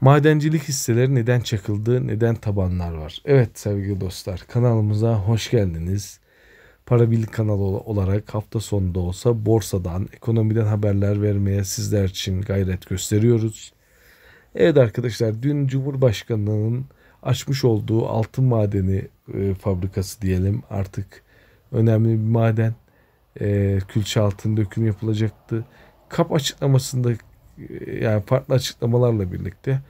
Madencilik hisseleri neden çakıldı, neden tabanlar var? Evet sevgili dostlar kanalımıza hoş geldiniz. Parabil kanalı olarak hafta sonu da olsa borsadan, ekonomiden haberler vermeye sizler için gayret gösteriyoruz. Evet arkadaşlar dün Cumhurbaşkanı'nın açmış olduğu altın madeni e, fabrikası diyelim artık önemli bir maden. E, külçe altın döküm yapılacaktı. KAP açıklamasında e, yani farklı açıklamalarla birlikte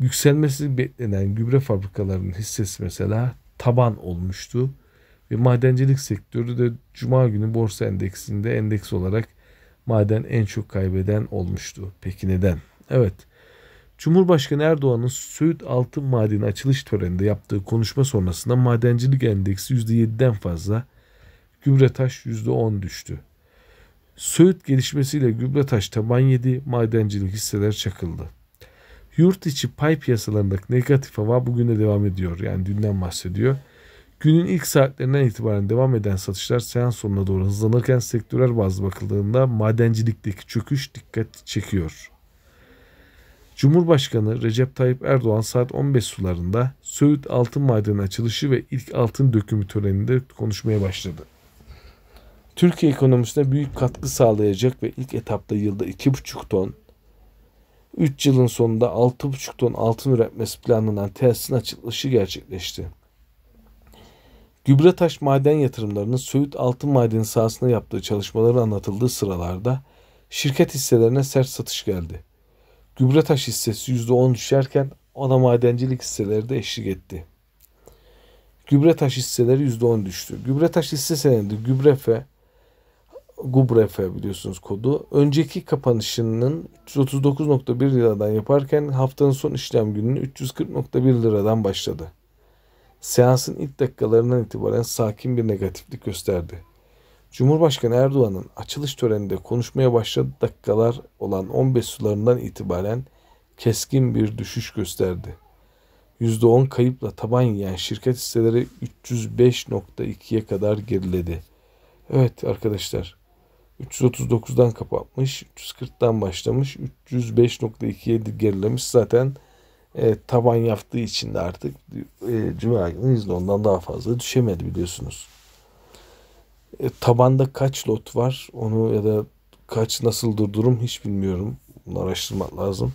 yükselmesi beklenen gübre fabrikalarının hissesi mesela taban olmuştu. Ve madencilik sektörü de cuma günü borsa endeksinde endeks olarak maden en çok kaybeden olmuştu. Peki neden? Evet. Cumhurbaşkanı Erdoğan'ın Söğüt Altın Madeni açılış töreninde yaptığı konuşma sonrasında madencilik endeksi %7'den fazla, gübre taş %10 düştü. Söğüt gelişmesiyle Gübretaş taban yedi, madencilik hisseler çakıldı. Yurt içi pay piyasalarındaki negatif hava bugüne devam ediyor. Yani dünden bahsediyor. Günün ilk saatlerinden itibaren devam eden satışlar seans sonuna doğru hızlanırken sektörler bazı bakıldığında madencilikteki çöküş dikkat çekiyor. Cumhurbaşkanı Recep Tayyip Erdoğan saat 15 sularında Söğüt Altın Madeni açılışı ve ilk altın dökümü töreninde konuşmaya başladı. Türkiye ekonomisine büyük katkı sağlayacak ve ilk etapta yılda 2,5 ton, 3 yılın sonunda 6,5 ton altın üretmesi planlanan tesisin açılışı gerçekleşti. Gübretaş maden yatırımlarının Söğüt Altın Madeni sahasında yaptığı çalışmaları anlatıldığı sıralarda şirket hisselerine sert satış geldi. Gübretaş hissesi %10 düşerken ana madencilik hisseleri de eşlik etti. Gübretaş hisseleri %10 düştü. Gübretaş hisse senedi Gübrefe Gubra biliyorsunuz kodu. Önceki kapanışının 339.1 liradan yaparken haftanın son işlem gününün 340.1 liradan başladı. Seansın ilk dakikalarından itibaren sakin bir negatiflik gösterdi. Cumhurbaşkanı Erdoğan'ın açılış töreninde konuşmaya başladığı dakikalar olan 15 sularından itibaren keskin bir düşüş gösterdi. %10 kayıpla taban yiyen şirket hisseleri 305.2'ye kadar geriledi. Evet arkadaşlar 339'dan kapatmış, 340'dan başlamış, 305.2'ye gerilemiş. Zaten e, taban yaptığı için de artık e, cuma günü izle ondan daha fazla düşemedi biliyorsunuz. E, tabanda kaç lot var onu ya da kaç nasıl durum hiç bilmiyorum. Bunu araştırmak lazım.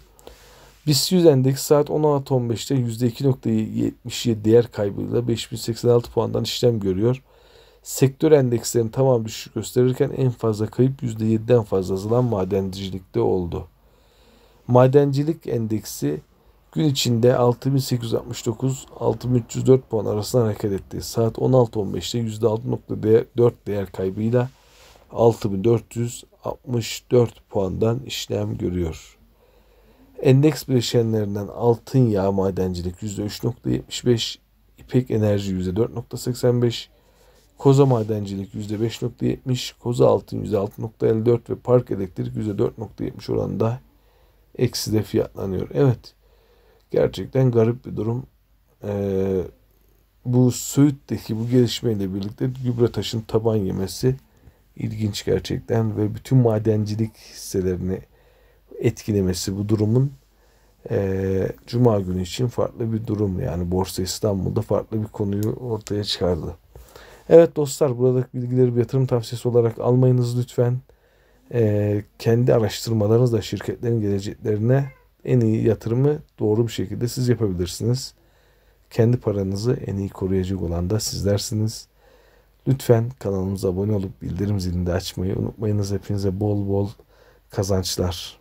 BIST 100 endeks saat 16.15'te %2.77 değer kaybıyla 5086 puandan işlem görüyor. Sektör endekslerinin tamam düşüş gösterirken en fazla kayıp %7'den fazla azalan madencilikte oldu. Madencilik endeksi gün içinde 6869-6304 puan arasında hareket etti. Saat 16.15'te %6.4 değer kaybıyla 6464 puandan işlem görüyor. Endeks bileşenlerinden altın yağ madencilik %3.75, ipek enerji %4.85, Koza madencilik %5.70, koza altın %6.54 ve park elektrik %4.70 oranında ekside fiyatlanıyor. Evet gerçekten garip bir durum. Ee, bu Söğüt'teki bu gelişmeyle birlikte gübre taşın taban yemesi ilginç gerçekten ve bütün madencilik hisselerini etkilemesi bu durumun e, Cuma günü için farklı bir durum yani Borsa İstanbul'da farklı bir konuyu ortaya çıkardı. Evet dostlar buradaki bilgileri bir yatırım tavsiyesi olarak almayınız lütfen. Ee, kendi araştırmalarınızla şirketlerin geleceklerine en iyi yatırımı doğru bir şekilde siz yapabilirsiniz. Kendi paranızı en iyi koruyacak olan da sizlersiniz. Lütfen kanalımıza abone olup bildirim zilini de açmayı unutmayınız. Hepinize bol bol kazançlar.